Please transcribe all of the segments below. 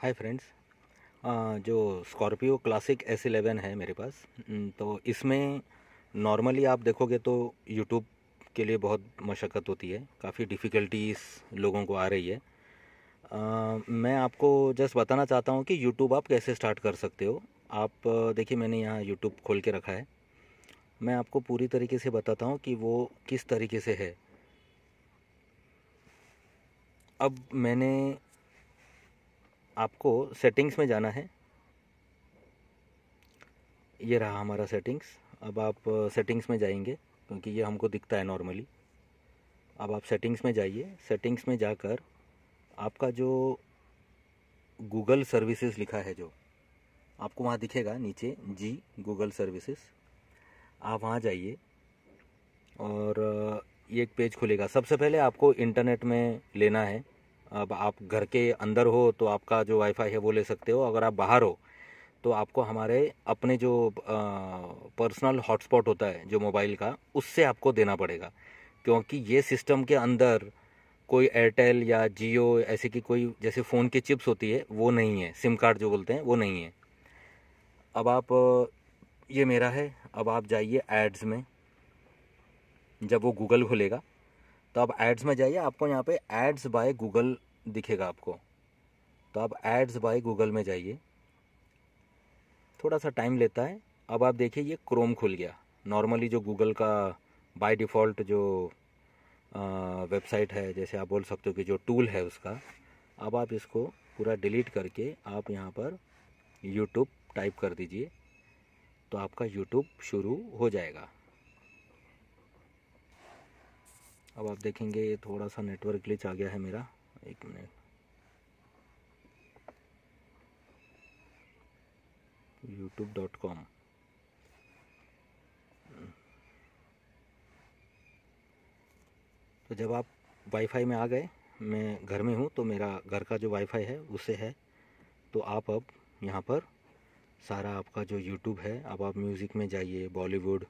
हाय friends जो Scorpio classic S eleven है मेरे पास तो इसमें नॉर्मली आप देखोगे तो यूट्यूब के लिए बहुत मशक्क़त होती है काफ़ी डिफ़िकल्टीज लोगों को आ रही है आ, मैं आपको जस्ट बताना चाहता हूँ कि यूट्यूब आप कैसे स्टार्ट कर सकते हो आप देखिए मैंने यहाँ यूट्यूब खोल के रखा है मैं आपको पूरी तरीके से बताता हूँ कि वो किस तरीके से है अब मैंने आपको सेटिंग्स में जाना है ये रहा हमारा सेटिंग्स अब आप सेटिंग्स में जाएंगे क्योंकि ये हमको दिखता है नॉर्मली अब आप सेटिंग्स में जाइए सेटिंग्स में जाकर आपका जो गूगल सर्विसेज लिखा है जो आपको वहाँ दिखेगा नीचे जी गूगल सर्विसेज आप वहाँ जाइए और ये एक पेज खुलेगा सबसे पहले आपको इंटरनेट में लेना है अब आप घर के अंदर हो तो आपका जो वाईफाई है वो ले सकते हो अगर आप बाहर हो तो आपको हमारे अपने जो पर्सनल हॉटस्पॉट होता है जो मोबाइल का उससे आपको देना पड़ेगा क्योंकि ये सिस्टम के अंदर कोई एयरटेल या जियो ऐसे की कोई जैसे फ़ोन की चिप्स होती है वो नहीं है सिम कार्ड जो बोलते हैं वो नहीं है अब आप ये मेरा है अब आप जाइए एड्स में जब वो गूगल खुलेगा तो आप एड्स में जाइए आपको यहाँ पे एड्स बाय गूगल दिखेगा आपको तो आप एड्स बाय गूगल में जाइए थोड़ा सा टाइम लेता है अब आप देखिए ये क्रोम खुल गया नॉर्मली जो गूगल का बाय डिफ़ॉल्ट जो वेबसाइट है जैसे आप बोल सकते हो कि जो टूल है उसका अब आप इसको पूरा डिलीट करके आप यहाँ पर यूट्यूब टाइप कर दीजिए तो आपका यूट्यूब शुरू हो जाएगा अब आप देखेंगे थोड़ा सा नेटवर्क ग्लिच आ गया है मेरा एक मिनट यूट्यूब डॉट कॉम तो जब आप वाईफाई में आ गए मैं घर में हूँ तो मेरा घर का जो वाईफाई है उससे है तो आप अब यहाँ पर सारा आपका जो यूट्यूब है अब आप म्यूज़िक में जाइए बॉलीवुड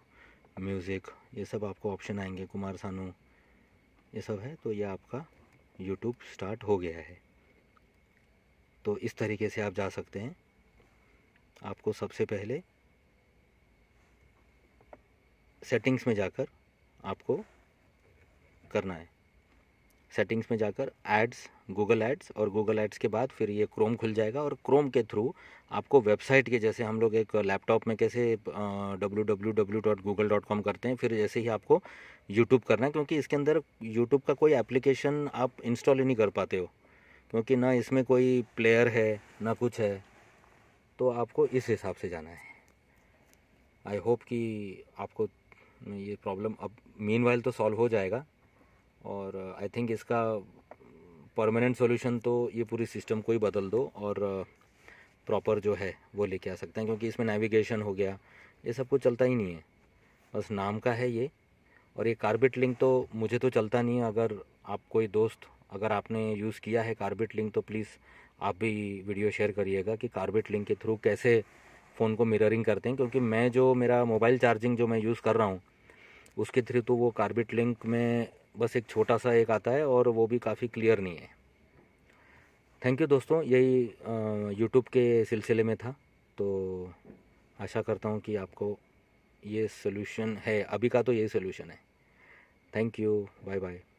म्यूज़िक ये सब आपको ऑप्शन आएंगे कुमार सानू ये सब है तो ये आपका यूट्यूब स्टार्ट हो गया है तो इस तरीके से आप जा सकते हैं आपको सबसे पहले सेटिंग्स में जाकर आपको करना है सेटिंग्स में जाकर एड्स गूगल एड्स और गूगल एड्स के बाद फिर ये क्रोम खुल जाएगा और क्रोम के थ्रू आपको वेबसाइट के जैसे हम लोग एक लैपटॉप में कैसे W W W dot Google dot com करते हैं फिर जैसे ही आपको यूट्यूब करना है क्योंकि इसके अंदर यूट्यूब का कोई एप्लीकेशन आप इंस्टॉल ही नहीं कर पाते हो क्योंकि ना इसमें कोई प्लेयर है ना कुछ है तो आपको इस हिसाब से जाना है आई होप कि आपको ये प्रॉब्लम अब मीन तो सॉल्व हो जाएगा और आई uh, थिंक इसका परमानेंट सोल्यूशन तो ये पूरी सिस्टम को ही बदल दो और प्रॉपर uh, जो है वो लेके आ सकते हैं क्योंकि इसमें नेविगेशन हो गया ये सब कुछ चलता ही नहीं है बस नाम का है ये और ये कार्बेट लिंक तो मुझे तो चलता नहीं है अगर आप कोई दोस्त अगर आपने यूज़ किया है कार्बेट लिंक तो प्लीज़ आप भी वीडियो शेयर करिएगा कि कार्बेट लिंक के थ्रू कैसे फ़ोन को मिररिंग करते हैं क्योंकि मैं जो मेरा मोबाइल चार्जिंग जो मैं यूज़ कर रहा हूँ उसके थ्रू तो वो कार्बेट लिंक में बस एक छोटा सा एक आता है और वो भी काफ़ी क्लियर नहीं है थैंक यू दोस्तों यही यूट्यूब के सिलसिले में था तो आशा करता हूँ कि आपको ये सोल्यूशन है अभी का तो यही सोल्यूशन है थैंक यू बाय बाय